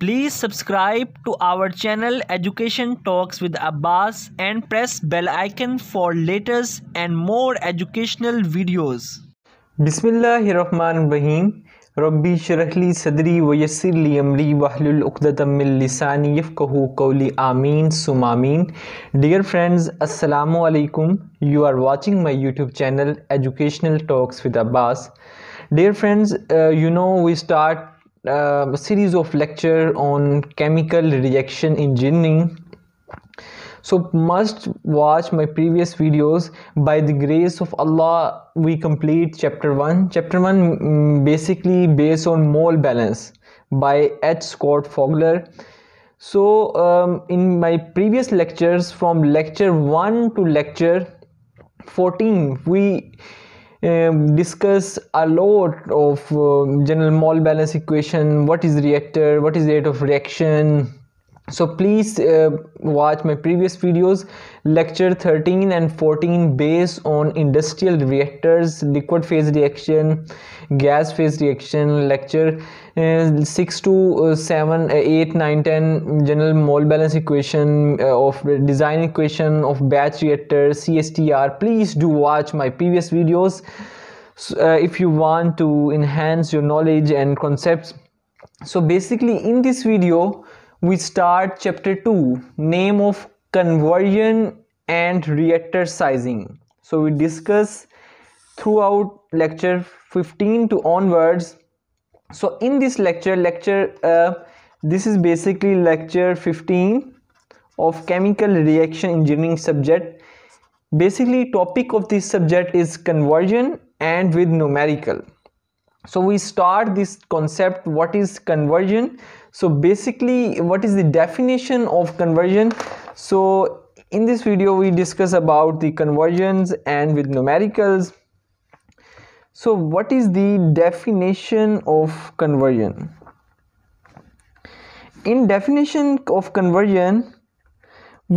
Please subscribe to our channel Education Talks with Abbas and press bell icon for latest and more educational videos. Bismillahirrahmanirrahim. Rabbi shrahli sadri wa yassir li amri wahlul uqdatam min lisani yafqahu qawli amin summa Dear friends, assalamu alaikum. You are watching my YouTube channel Educational Talks with Abbas. Dear friends, uh, you know we start uh, a series of lecture on chemical reaction engineering so must watch my previous videos by the grace of allah we complete chapter 1 chapter 1 mm, basically based on mole balance by h scott fogler so um, in my previous lectures from lecture 1 to lecture 14 we um, discuss a lot of uh, general mole balance equation what is reactor what is rate of reaction so please uh, watch my previous videos lecture 13 and 14 based on industrial reactors liquid phase reaction gas phase reaction lecture uh, 6 to uh, 7 uh, 8 9 10 general mole balance equation uh, of design equation of batch reactor cstr please do watch my previous videos so, uh, if you want to enhance your knowledge and concepts so basically in this video we start chapter 2 name of conversion and reactor sizing so we discuss throughout lecture 15 to onwards so in this lecture lecture uh, this is basically lecture 15 of chemical reaction engineering subject basically topic of this subject is conversion and with numerical so we start this concept what is conversion so basically what is the definition of conversion so in this video we discuss about the conversions and with numericals so what is the definition of conversion in definition of conversion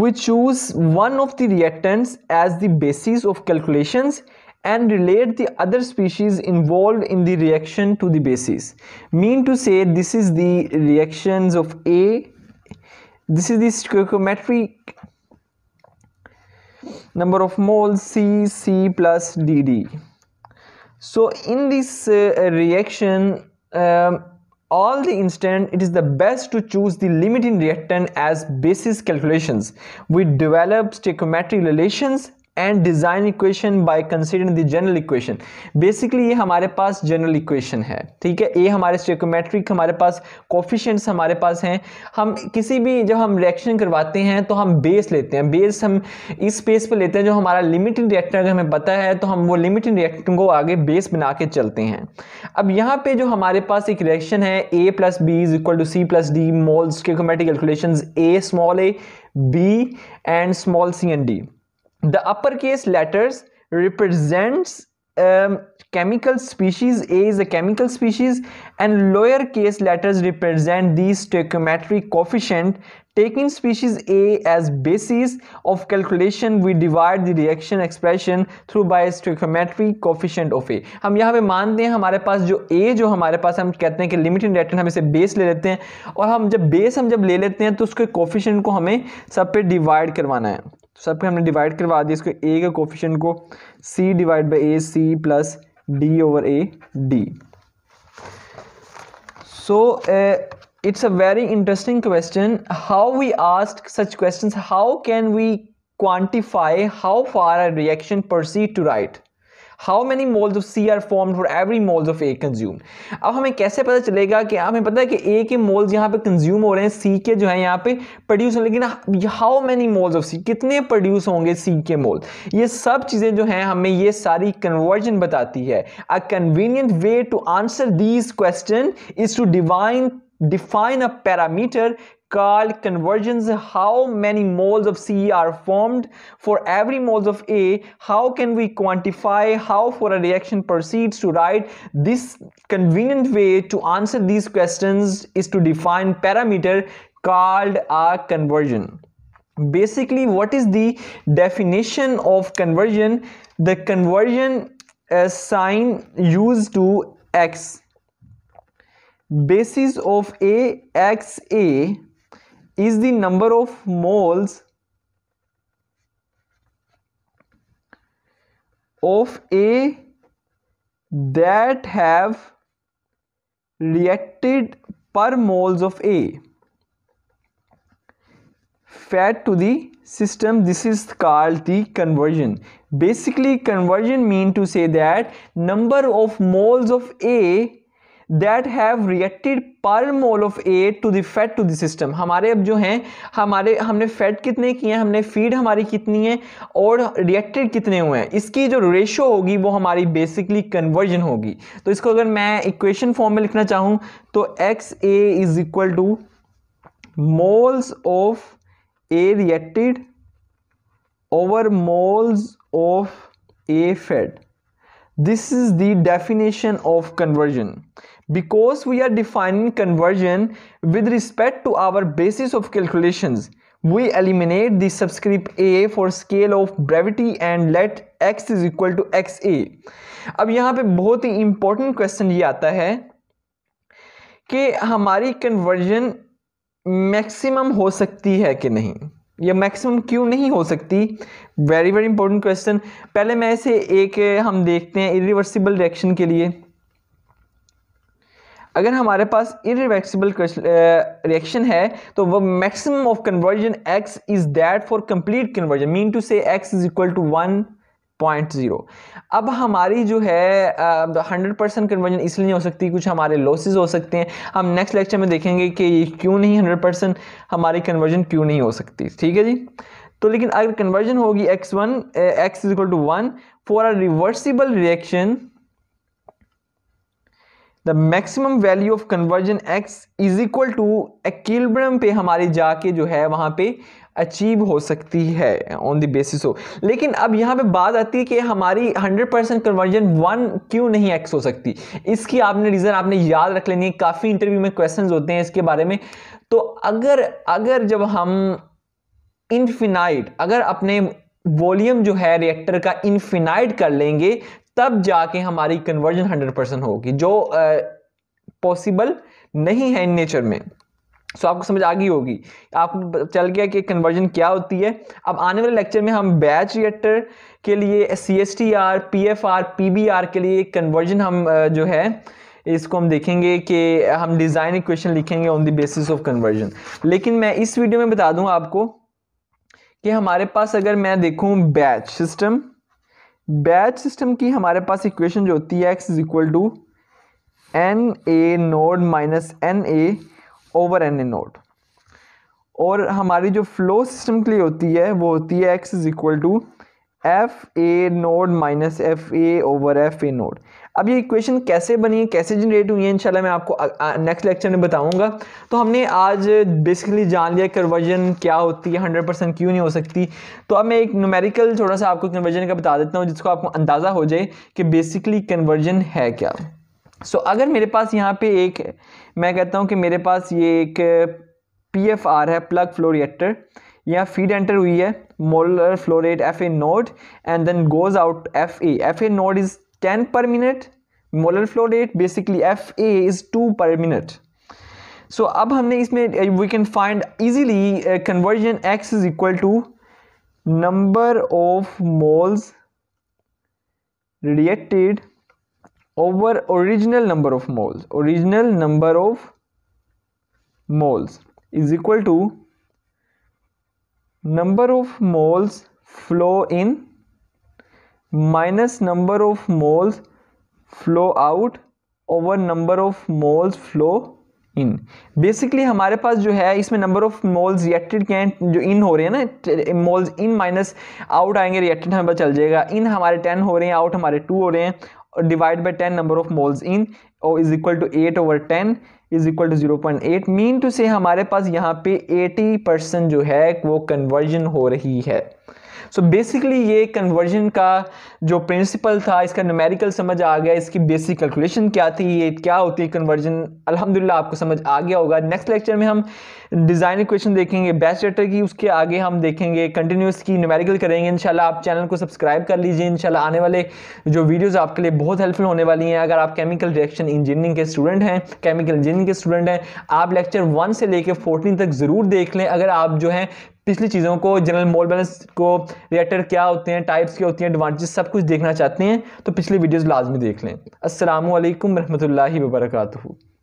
we choose one of the reactants as the basis of calculations and relate the other species involved in the reaction to the bases. Mean to say this is the reactions of A, this is the stoichiometric number of moles C, C plus DD. So in this uh, reaction, um, all the instant it is the best to choose the limiting reactant as basis calculations. We develop stoichiometric relations and design equation by consider the general equation basically ये हमारे पास general equation है ठीक है ए हमारे स्टेकोमेट्रिक हमारे पास coefficients हमारे पास हैं हम किसी भी जब हम रिएक्शन करवाते हैं तो हम बेस लेते हैं बेस हम इस बेस पर लेते हैं जो हमारा लिमिटिंग रिएक्टर अगर हमें पता है तो हम वो लिमिटिंग रिएक्टर को आगे बेस बना के चलते हैं अब यहाँ पर जो हमारे पास एक रिएक्शन है A plus B is equal to C plus D mole stoichiometric calculation A small A B and small C and D the upper case letters represents chemical species A is a chemical species and lower case letters represent these stoichiometric coefficient taking species A as basis of calculation we divide the reaction expression through by stoichiometry coefficient of A हम यहाँ पे मानते हैं हमारे पास जो ए जो हमारे पास हम कहते हैं कि लिमिटेड रेटर हम इसे बेस ले लेते हैं और हम जब बेस हम जब ले लेते हैं तो उसके कोफिशेंट को हमें सब पे डिवाइड करवाना है तो सब हमने डिवाइड करवा दिया इसको ए के कोफिशेंट को C divide by A C plus D over A D so it's a very interesting question how we asked such question how can we quantify how far our reaction proceed to right how many moles of C are form for every moles of A consume अब हमें कैसे पता चलेगा कि हमें पता है कि ए के मोल्स यहाँ पे कंज्यूम हो रहे हैं सी के जो है यहाँ पे प्रोड्यूस लेकिन how many moles of C कितने प्रोड्यूस होंगे सी के मोल ये सब चीज़ें जो हैं हमें ये सारी कन्वर्जन बताती है a convenient way to answer these questions is to divine define a parameter called convergence how many moles of ce are formed for every moles of a how can we quantify how for a reaction proceeds to write this convenient way to answer these questions is to define parameter called a conversion basically what is the definition of conversion the conversion uh, sign used to x basis of a x a is the number of moles of A that have reacted per moles of A fed to the system this is called the conversion basically conversion mean to say that number of moles of A that have reacted per mole of A to the fed to the system हमारे अब जो हैं हमारे हमने fat कितने किए हैं हमने फीड हमारी कितनी है और रिएक्टेड कितने हुए हैं इसकी जो रेशो होगी वो हमारी बेसिकली कन्वर्जन होगी तो इसको अगर मैं इक्वेशन फॉर्म में लिखना चाहूँ तो X A is equal to moles of A reacted over moles of A fed this is the definition of conversion because we are defining conversion with respect to our basis of calculations we eliminate the subscript a for scale of brevity and let x is equal to xa अब यहाँ पे बहुत ही important question ये आता है कि हमारी conversion maximum हो सकती है कि नहीं या मैक्सिमम क्यों नहीं हो सकती वेरी वेरी इंपॉर्टेंट क्वेश्चन पहले मैं इसे एक हम देखते हैं इरिवर्सिबल रिएक्शन के लिए अगर हमारे पास इरिवर्सिबल रिएक्शन है तो वह maximum of conversion X is that for complete conversion mean to say X is equal to one point zero अब हमारी जो है हंड्रेड परसेंट कन्वर्जन इसलिए नहीं हो सकती कुछ हमारे लॉसेस हो सकते हैं हम नेक्स्ट लेक्चर में देखेंगे कि ये क्यों नहीं हंड्रेड परसेंट हमारी कन्वर्जन क्यों नहीं हो सकती ठीक है जी तो लेकिन अगर कन्वर्जन होगी X one X is equal to one for a reversible reaction the maximum value of conversion X is equal to एक्म पे हमारी जाके जो है वहाँ पे अचीव हो सकती है ऑन द बेसिस ऑफ लेकिन अब यहाँ पे बात आती है कि हमारी 100 परसेंट कन्वर्जन वन क्यों नहीं एक्स हो सकती इसकी आपने रीज़न आपने याद रख लेनी है काफ़ी इंटरव्यू में क्वेश्चन होते हैं इसके बारे में तो अगर अगर जब हम इनफिनाइट अगर अपने वॉल्यूम जो है रिएक्टर का इनफिनाइट कर लेंगे तब जाके हमारी कन्वर्जन हंड्रेड परसेंट होगी जो पॉसिबल नहीं है इन नेचर में सो आपको समझ आ गई होगी आपको चल गया कि कन्वर्जन क्या होती है अब आने वाले लेक्चर में हम बैच रिएक्टर के लिए C S T R P F R P B R के लिए कन्वर्जन हम जो है इसको हम देखेंगे कि हम डिज़ाइन इक्वेशन लिखेंगे on the basis of conversion लेकिन मैं इस वीडियो में बता दूं आपको कि हमारे पास अगर मैं देखूं बैच सिस्टम बैच सिस्टम की हमारे पास इक्वेशन जो होती है X is equal to N A naught minus N A over N A naught और हमारी जो फ्लो सिस्टम के लिए होती है वो होती है X is equal to F A naught minus F A over F A naught अब ये इक्वेशन कैसे बनी है कैसे जनरेट हुई है इंशाल्लाह मैं आपको नेक्स्ट लेक्चर में बताऊंगा तो हमने आज बेसिकली जान लिया कन्वर्जन क्या होती है हंड्रेड परसेंट क्यों नहीं हो सकती तो अब मैं एक न्यूमेरिकल थोड़ा सा आपको कन्वर्जन का बता देता हूँ जिसको आपको अंदाज़ा हो जाए कि बेसिकली कन्वर्जन है क्या सो so, अगर मेरे पास यहाँ पे एक मैं कहता हूँ कि मेरे पास ये एक पी एफ आर है प्लग फ्लो रिएक्टर यहाँ फीड एंटर हुई है molar flow rate F A naught and then goes out F A F A नोड A 10 per minute molar flow rate basically fa is 2 per minute so ab humne isme we can find easily uh, conversion x is equal to number of moles reacted over original number of moles original number of moles is equal to number of moles flow in minus number of moles flow out over number of moles flow in basically हमारे पास जो है इसमें number of moles reacted के हैं जो इन हो रहे हैं ना मोल्स इन माइनस आउट आएंगे रिएक्टेड हमें चल जाएगा इन हमारे टेन हो रहे हैं आउट हमारे टू हो रहे हैं और divide by ten number of moles in और is equal to eight over ten is equal to zero point eight mean to say हमारे पास यहाँ पे एटी परसेंट जो है वो कन्वर्जन हो रही है सो so बेसिकली ये कन्वर्जन का जो प्रिंसिपल था इसका न्यूमेरिकल समझ आ गया इसकी बेसिक कैलकुलेशन क्या थी ये क्या होती है कन्वर्जन अल्हम्दुलिल्लाह आपको समझ आ गया होगा नेक्स्ट लेक्चर में हम डिज़ाइन इक्वेशन देखेंगे बेस्ट डेटर की उसके आगे हम देखेंगे कंटिन्यूस की न्यूमेरिकल करेंगे इनशाला आप चैनल को सब्सक्राइब कर लीजिए इनशाला आने वाले जो वीडियोज़ आपके लिए बहुत हेल्पफुल होने वाली हैं अगर आप केमिकल रिएक्शन इंजीनियरिंग के स्टूडेंट हैं केमिकल इंजीनियरिंग के स्टूडेंट हैं आप लेक्चर वन से लेकर फोर्टीन तक ज़रूर देख लें अगर आप जो है पिछली चीज़ों को जनरल मोल बैलेंस को रिएक्टर क्या होते हैं टाइप्स क्या होती हैं एडवांटेज सब कुछ देखना चाहते हैं तो पिछली वीडियोज़ लाजमी देख लें असल वरहमल वर्का